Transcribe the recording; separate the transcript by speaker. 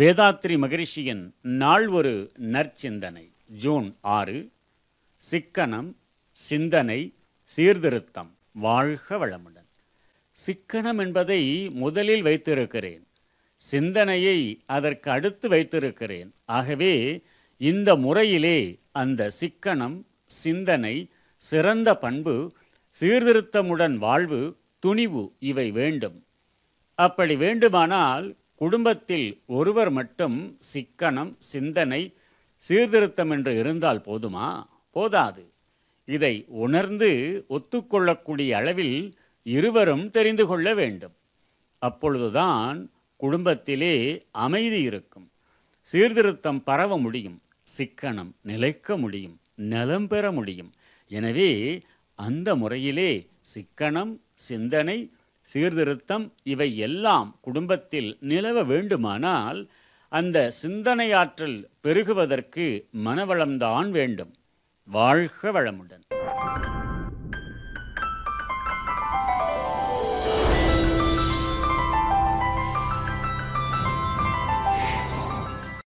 Speaker 1: வேதாத்ரி மகரிஷியின் நாள் ஒரு நற்சிந்தனை ஜூன் ஆறு சிக்கனம் சிந்தனை சீர்திருத்தம் வாழ்க வளமுடன் சிக்கனம் என்பதை முதலில் வைத்திருக்கிறேன் சிந்தனையை அதற்கு அடுத்து வைத்திருக்கிறேன் ஆகவே இந்த முறையிலே அந்த சிக்கனம் சிந்தனை சிறந்த பண்பு சீர்திருத்தமுடன் வாழ்வு துணிவு இவை வேண்டும் அப்படி வேண்டுமானால் குடும்பத்தில் ஒருவர் மட்டும் சிக்கனம் சிந்தனை சீர்திருத்தம் என்று இருந்தால் போதுமா போதாது இதை உணர்ந்து ஒத்துக்கொள்ளக்கூடிய அளவில் இருவரும் தெரிந்து கொள்ள வேண்டும் அப்பொழுதுதான் குடும்பத்திலே அமைதி இருக்கும் சீர்திருத்தம் பரவ முடியும் சிக்கனம் நிலைக்க முடியும் நலம் பெற முடியும் எனவே அந்த முறையிலே சிக்கனம் சிந்தனை சீர்திருத்தம் இவை எல்லாம் குடும்பத்தில் நிலவ வேண்டுமானால் அந்த சிந்தனையாற்றல் பெருகுவதற்கு மனவளம்தான் வேண்டும் வாழ்க வளமுடன்